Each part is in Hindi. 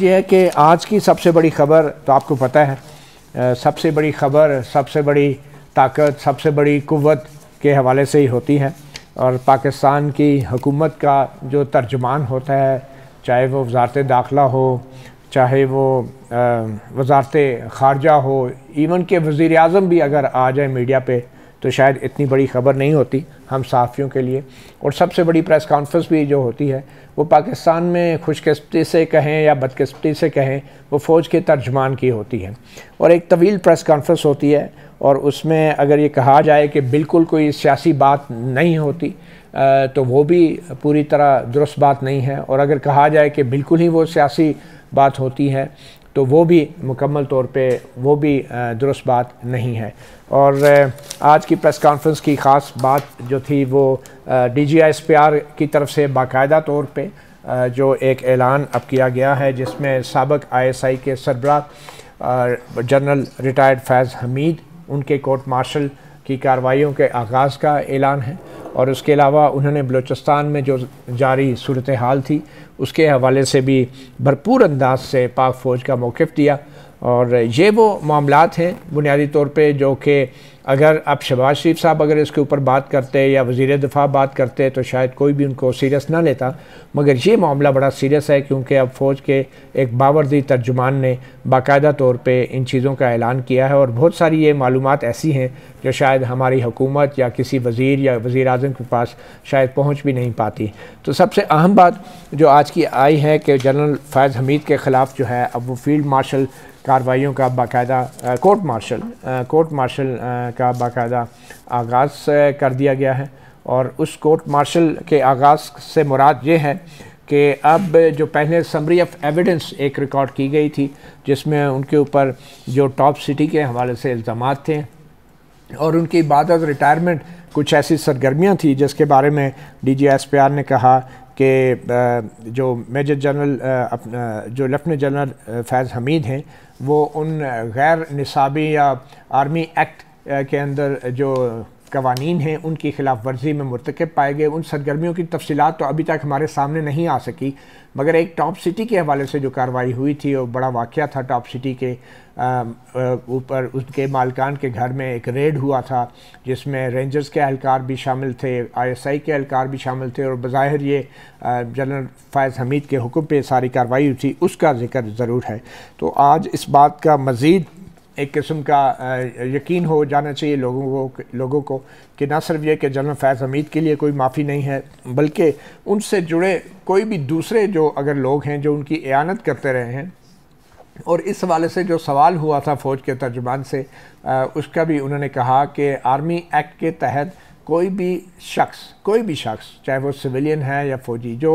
ये है कि आज की सबसे बड़ी खबर तो आपको पता है सबसे बड़ी खबर सबसे बड़ी ताकत सबसे बड़ी कुत के हवाले से ही होती है और पाकिस्तान की हुकूमत का जो तर्जमान होता है चाहे वो वजारत दाखला हो चाहे वो वजारत ख़ारजा हो इवन के वज़ी अजम भी अगर आ जाए मीडिया पर तो शायद इतनी बड़ी खबर नहीं होती हम सहाफ़ियों के लिए और सबसे बड़ी प्रेस कॉन्फ्रेंस भी जो होती है वो पाकिस्तान में खुशकस्ती से कहें या बदकस्ती से कहें वो फ़ौज के तर्जमान की होती है और एक तवील प्रेस कॉन्फ्रेंस होती है और उसमें अगर ये कहा जाए कि बिल्कुल कोई सियासी बात नहीं होती तो वो भी पूरी तरह दुरुस्त बात नहीं है और अगर कहा जाए कि बिल्कुल ही वो सियासी बात होती है तो वो भी मुकम्मल तौर पे वो भी दुरुस्त बात नहीं है और आज की प्रेस कॉन्फ्रेंस की ख़ास बात जो थी वो D G S P R की तरफ से बाकायदा तौर पे जो एक ऐलान अब किया गया है जिसमें सबक आई एस आई के सरबरा जनरल रिटायर्ड फैज़ हमीद उनके कोर्ट मार्शल की कार्रवाइयों के आगाज़ का ऐलान है और उसके अलावा उन्होंने बलूचिस्तान में जो जारी सूरत हाल थी उसके हवाले से भी भरपूर अंदाज से पाक फ़ौज का मौक़ दिया और ये वो मामला हैं बुनियादी तौर पर जो कि अगर अब शहबाज शरीफ साहब अगर इसके ऊपर बात करते या वजीर दफ़ा बात करते तो शायद कोई भी उनको सीरियस ना लेता मगर ये मामला बड़ा सीरियस है क्योंकि अब फ़ौज के एक बावरदी तर्जुमान ने बाकायदा तौर पे इन चीज़ों का ऐलान किया है और बहुत सारी ये मालूम ऐसी हैं जो शायद हमारी हुकूमत या किसी वज़ीर या वज़ी अजम के पास शायद पहुँच भी नहीं पाती तो सबसे अहम बात जो आज की आई है कि जनरल फैज़ हमीद के ख़िलाफ़ जो है अब वो फील्ड मार्शल कार्रवाइयों का बाकायदा कोर्ट मार्शल कोर्ट मार्शल का बाकायदा आगाज़ कर दिया गया है और उस कोर्ट मार्शल के आगाज़ से मुराद ये है कि अब जो पहले समरी ऑफ एविडेंस एक रिकॉर्ड की गई थी जिसमें उनके ऊपर जो टॉप सिटी के हवाले से इल्ज़ाम थे और उनकी बाद रिटायरमेंट कुछ ऐसी सरगर्मियाँ थी जिसके बारे में D G S P R ने कहा कि जो मेजर जनरल जो लेफ्टिनेंट जनरल फैज़ हमीद हैं वो उन गैर निसाबी या आर्मी एक्ट के अंदर जो कवानीन हैं उनकी खिलाफ वर्जी में मरतकब पाए गए उन सरगर्मियों की तफसीत तो अभी तक हमारे सामने नहीं आ सकी मगर एक टॉप सिटी के हवाले से जो कार्रवाई हुई थी और बड़ा वाक़ था टॉप सिटी के ऊपर उसके मालकान के घर में एक रेड हुआ था जिसमें रेंजर्स के एहलकार भी शामिल थे आईएसआई के एहलकार भी शामिल थे और बज़ाहिर ये जनरल फैज़ हमीद के हुक्म पे सारी कार्रवाई हुई थी उसका जिक्र ज़रूर है तो आज इस बात का मज़ीद एक किस्म का यकीन हो जाना चाहिए लोगों को लोगों को कि ना सिर्फ ये कि जनरल फैज़ हमीद के लिए कोई माफ़ी नहीं है बल्कि उनसे जुड़े कोई भी दूसरे जो अगर लोग हैं जो उनकी एानत करते रहे हैं और इस हवाले से जो सवाल हुआ था फ़ौज के तर्जुमान से आ, उसका भी उन्होंने कहा कि आर्मी एक्ट के तहत कोई भी शख्स कोई भी शख्स चाहे वो सिविलियन है या फ़ौजी जो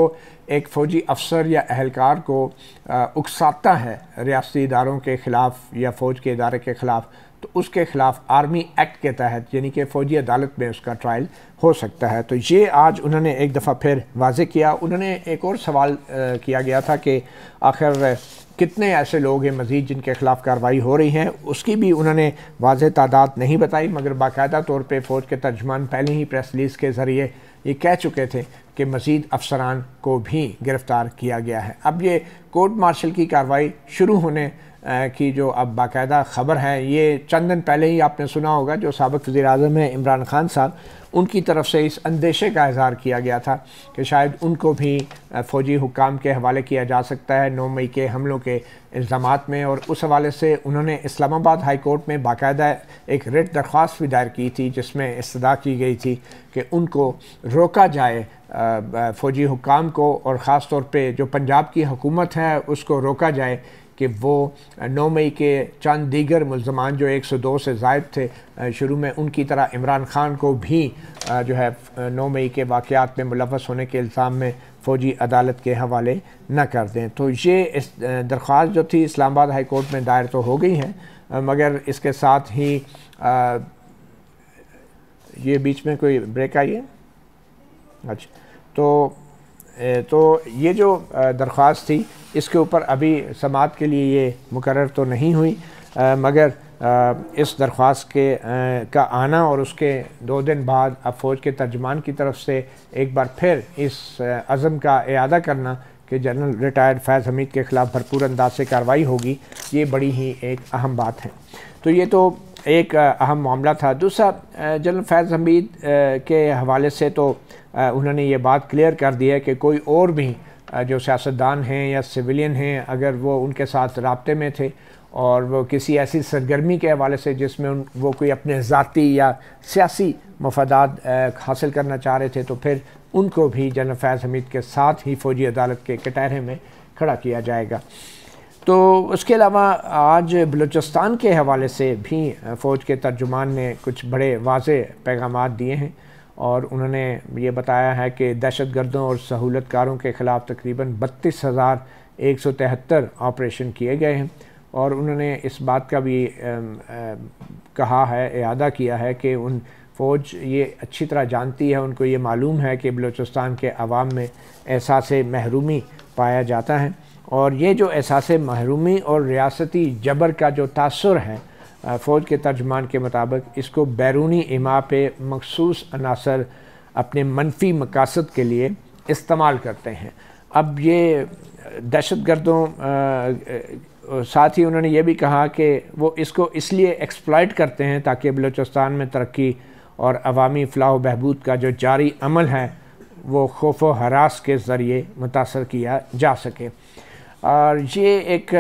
एक फ़ौजी अफसर या अहलकार को उकसाता है रियाती इदारों के ख़िलाफ़ या फ़ौज के इदारे के ख़िलाफ़ तो उसके खिलाफ आर्मी एक्ट के तहत यानी कि फ़ौजी अदालत में उसका ट्रायल हो सकता है तो ये आज उन्होंने एक दफ़ा फिर वाजे किया उन्होंने एक और सवाल किया गया था कि आखिर कितने ऐसे लोग हैं मज़ीद जिनके ख़िलाफ़ कार्रवाई हो रही है उसकी भी उन्होंने वाज तादाद नहीं बताई मगर बाकायदा तौर पर फ़ौज के तर्जमान पहले ही प्रेस रिलीज़ के ज़रिए ये कह चुके थे कि मजीद अफसरान को भी गिरफ़्तार किया गया है अब ये कोर्ट मार्शल की कार्रवाई शुरू होने की जो अब बाकायदा ख़बर है ये चंद दिन पहले ही आपने सुना होगा जो सबक वज़ी अजम है इमरान खान साहब उनकी तरफ से इस अंदेशे का इजहार किया गया था कि शायद उनको भी फ़ौजी हुकाम के हवाले किया जा सकता है नौ मई के हमलों के इल्ज़ाम में और उस हवाले से उन्होंने इस्लामाबाद हाई कोर्ट में बाकायदा एक रिट दरख्वास्त भी दायर की थी जिसमें इस्तः की गई थी कि उनको रोका जाए फ़ौजी हुकाम को और ख़ास तौर पर जो पंजाब की हुकूमत है उसको रोका जाए कि वो नौ मई के चंद दीगर मुलजमान जो 102 से जायद थे शुरू में उनकी तरह इमरान खान को भी जो है नौ मई के वाक़ात में मुलवस होने के इल्ज़ाम में फ़ौजी अदालत के हवाले न कर दें तो ये इस दरख्वास्त जो थी इस्लामाबाद हाई कोर्ट में दायर तो हो गई है मगर इसके साथ ही आ, ये बीच में कोई ब्रेक आई है अच्छा तो तो ये जो दरख्वास्त थी इसके ऊपर अभी समात के लिए ये मुकर तो नहीं हुई आ, मगर आ, इस दरख्वास्त के आ, का आना और उसके दो दिन बाद अब फौज के तर्जमान की तरफ से एक बार फिर इस अज़म का अदा करना कि जनरल रिटायर्ड फैज़ हमीद के ख़िलाफ़ भरपूर अंदाज से कार्रवाई होगी ये बड़ी ही एक अहम बात है तो ये तो एक अहम मामला था दूसरा जनरल फैज़ हमीद के हवाले से तो उन्होंने ये बात क्लियर कर दी है कि कोई और भी जो सियासतदान हैं या सिविलियन हैं अगर वो उनके साथ रबते में थे और वो किसी ऐसी सरगर्मी के हवाले से जिसमें उन वो कोई अपने ज़ाती या सियासी मफादात हासिल करना चाह रहे थे तो फिर उनको भी जनरल फैज़ हमीद के साथ ही फ़ौजी अदालत के कटहरे में खड़ा किया जाएगा तो उसके अलावा आज बलूचिस्तान के हवाले से भी फ़ौज के तर्जुमान ने कुछ बड़े वाज पैगाम दिए हैं और उन्होंने ये बताया है कि दहशत गर्दों और सहूलतकारों के ख़िलाफ़ तकरीबन बत्तीस हज़ार एक सौ तिहत्तर ऑपरेशन किए गए हैं और उन्होंने इस बात का भी आ, आ, कहा है अदा किया है कि उन फ़ौज ये अच्छी तरह जानती है उनको ये मालूम है कि बलूचिस्तान के आवाम में एहसास महरूमी पाया जाता है और ये जो एहसास महरूमी और रियासती जबर का जो तासर है फ़ौज के तर्जमान के मुताबिक इसको बैरूनी इमा पे मखसूस अनासर अपने मनफी मकासद के लिए इस्तेमाल करते हैं अब ये दहशत गर्दों साथ ही उन्होंने ये भी कहा कि वो इसको इसलिए एक्सप्लाइट करते हैं ताकि बलूचिस्तान में तरक्की और अवामी फ़लाह बहबूद का जो जारी अमल है वो खौफ व हरास के ज़रिए मुतासर किया जा सके और ये एक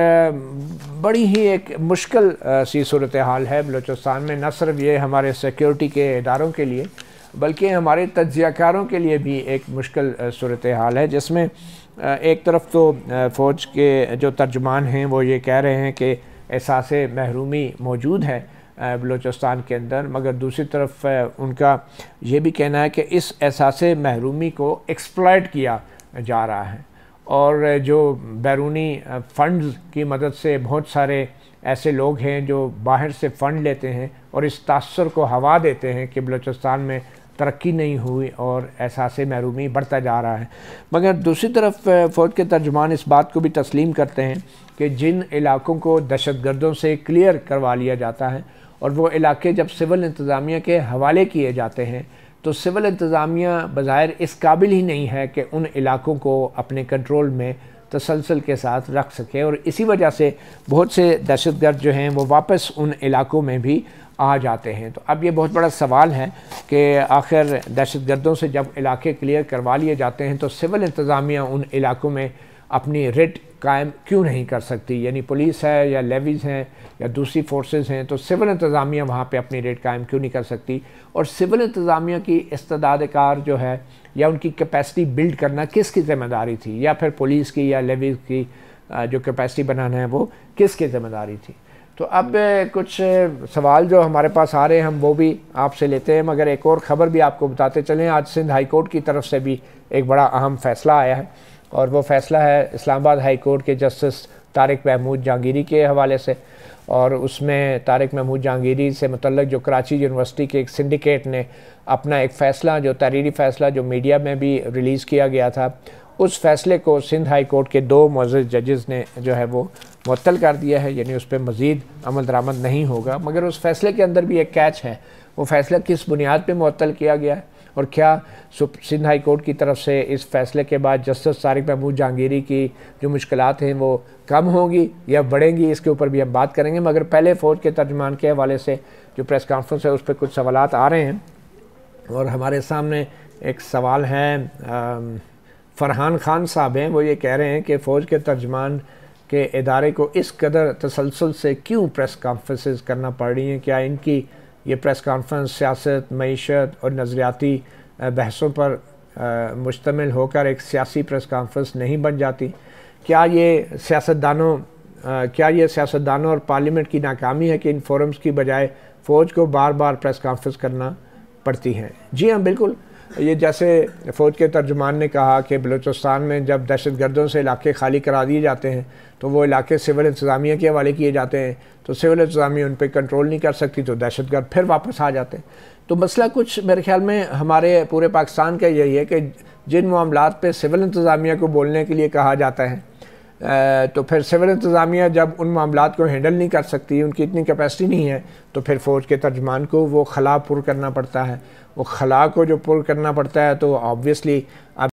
बड़ी ही एक मुश्किल सी सूरत हाल है बलूचिस्तान में न सिर्फ ये हमारे सिक्योरिटी के इदारों के लिए बल्कि हमारे तजियाकारों के लिए भी एक मुश्किल सूरत हाल है जिसमें एक तरफ तो फ़ौज के जो तर्जमान हैं वो ये कह रहे हैं कि एहसास महरूमी मौजूद है बलूचिस्तान के अंदर मगर दूसरी तरफ उनका ये भी कहना है कि इस एहसास महरूमी को एक्सप्लॉयट किया जा रहा है और जो बैरूनी फ़ंड्स की मदद से बहुत सारे ऐसे लोग हैं जो बाहर से फ़ंड लेते हैं और इस तासर को हवा देते हैं कि बलूचिस्तान में तरक्की नहीं हुई और एहसास महरूमी बढ़ता जा रहा है मगर दूसरी तरफ फ़ौज के तर्जमान इस बात को भी तस्लीम करते हैं कि जिन इलाकों को दहशत गर्दों से क्लियर करवा लिया जाता है और वो इलाके जब सिविल इंतज़ामिया के हवाले किए जाते हैं तो सिविल इंतज़ामिया बज़ाहिर इस काबिल ही नहीं है कि उन इलाकों को अपने कंट्रोल में तसलसल के साथ रख सके और इसी वजह से बहुत से दहशत गर्द जो हैं वो वापस उन इलाकों में भी आ जाते हैं तो अब ये बहुत बड़ा सवाल है कि आखिर दहशत गर्दों से जब इलाके क्लियर करवा लिए जाते हैं तो सिविल इंतज़ामिया उन इलाकों में अपनी रिट कायम क्यों नहीं कर सकती यानी पुलिस है या लेवीज़ हैं या दूसरी फोर्सेस हैं तो सिविल इंतज़ामिया वहाँ पे अपनी रेट कायम क्यों नहीं कर सकती और सिविल इंतज़ामिया की इस्तदादकार जो है या उनकी कैपेसिटी बिल्ड करना किसकी ज़िम्मेदारी थी या फिर पुलिस की या लेवीज़ की जो कैपेसिटी बनाना है वो किसकी ज़िम्मेदारी थी तो अब कुछ सवाल जो हमारे पास आ रहे हैं हम वो भी आपसे लेते हैं मगर एक और ख़बर भी आपको बताते चलें आज सिंध हाई कोर्ट की तरफ से भी एक बड़ा अहम फैसला आया है और वो फैसला है इस्लामाबाद हाई कोर्ट के जस्टिस तारिक महमूद जहांगीरी के हवाले से और उसमें तारिक महमूद जहांगीरी से मतलब जो कराची यूनिवर्सिटी के एक सिंडिकेट ने अपना एक फ़ैसला जो तहरीरी फ़ैसला जो मीडिया में भी रिलीज़ किया गया था उस फैसले को सिंध हाई कोर्ट के दो मज़ जजेज़ ने जो है वो मअल कर दिया है यानी उस पर मज़ीद अमल दरामद नहीं होगा मगर उस फैसले के अंदर भी एक कैच है वो फैसला किस बुनियाद पर मअल किया गया है और क्या सिंध हाई कोर्ट की तरफ से इस फैसले के बाद जस्टिस तारिक महमूद जहांगीरी की जो मुश्किल हैं वो कम होंगी या बढ़ेंगी इसके ऊपर भी हम बात करेंगे मगर पहले फ़ौज के तर्जमान के हवाले से जो प्रेस कॉन्फ्रेंस है उस पर कुछ सवाल आ रहे हैं और हमारे सामने एक सवाल है फ़रहान खान साहब हैं वो ये कह रहे हैं कि फ़ौज के तर्जमान के इदारे को इस कदर तसलसल से क्यों प्रेस कॉन्फ्रेंस करना पड़ रही हैं क्या इनकी ये प्रेस कॉन्फ्रेंस सियासत मीशत और नज़रियाती बहसों पर मुश्तमिल होकर एक सियासी प्रेस कॉन्फ्रेंस नहीं बन जाती क्या ये सियासतदानों क्या ये सियासतदानों और पार्लियामेंट की नाकामी है कि इन फोरम्स की बजाय फ़ौज को बार बार प्रेस कॉन्फ्रेंस करना पड़ती है जी हाँ बिल्कुल ये जैसे फ़ौज के तर्जुमान ने कहा कि बलूचिस्तान में जब दहशत गर्दों से इलाके खाली करा दिए जाते हैं तो वो इलाके सिविल इंतज़ामिया के हवाले किए जाते हैं तो सिविल इंतज़ामिया उन पर कंट्रोल नहीं कर सकती तो दहशत गर्द फिर वापस आ जाते हैं तो मसला कुछ मेरे ख्याल में हमारे पूरे पाकिस्तान का यही है कि जिन मामला पर सिविल इंतज़ामिया को बोलने के लिए कहा जाता है तो फिर सिविल इंतज़ामिया जब उन मामला को हैंडल नहीं कर सकती उनकी इतनी कैपेसिटी नहीं है तो फिर फ़ौज के तर्जमान को वो खला पुर करना पड़ता है वो खला को जो पुल करना पड़ता है तो ऑब्वियसली आप